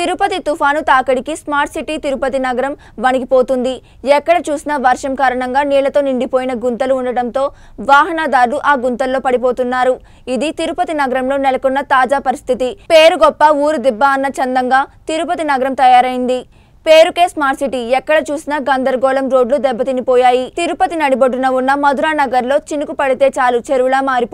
తిరుపతి తుఫాను తాకడికి smart city Tirupati నగరం వణిగిపోతుంది ఎక్కడ చూసినా వర్షం కారణంగా నీళ్లతో నిండిపోయిన గుంతలు ఉండటంతో వాహనదారులు ఆ గుంతల్లో పడిపోతున్నారు ఇది తిరుపతి నగరంలో నెలకొన్న తాజా పరిస్థితి పేరు గొప్ప ఊరు దిబ్బ అన్న చందంగా తిరుపతి నగరం తయారైంది పేరుకే స్మార్ట్ సిటీ ఎక్కడ చూసినా గందరగోళం రోడ్లు దెబ్బతినిపోయాయి తిరుపతి నడిబొడ్డున ఉన్న మధురా నగర్ లో చినుకు పడితే చాలు చెరువులా మారిపో